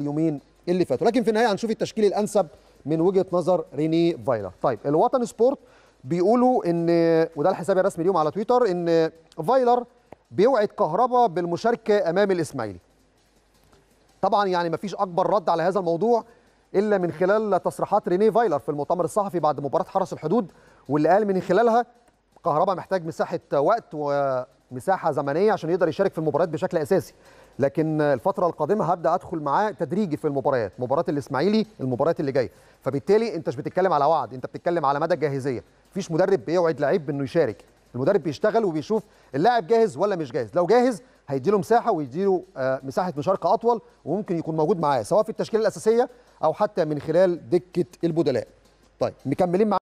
اليومين اللي فاتوا لكن في النهايه هنشوف التشكيل الانسب من وجهه نظر ريني فايلر طيب الوطن سبورت بيقولوا ان وده الحساب الرسمي اليوم على تويتر ان فايلر بيوعد كهربا بالمشاركه امام الاسماعيلي طبعا يعني مفيش اكبر رد على هذا الموضوع الا من خلال تصريحات ريني فايلر في المؤتمر الصحفي بعد مباراه حرس الحدود واللي قال من خلالها كهربا محتاج مساحه وقت و... مساحه زمنيه عشان يقدر يشارك في المباريات بشكل اساسي لكن الفتره القادمه هبدا ادخل معاه تدريجي في المباريات مباراه الاسماعيلي المباريات اللي جايه فبالتالي انت مش بتتكلم على وعد انت بتتكلم على مدى الجاهزيه مفيش مدرب بيوعد لعيب بانه يشارك المدرب بيشتغل وبيشوف اللاعب جاهز ولا مش جاهز لو جاهز هيديله مساحه ويديله آه، مساحه مشاركه اطول وممكن يكون موجود معاه سواء في التشكيله الاساسيه او حتى من خلال دكه البدلاء طيب مكملين مع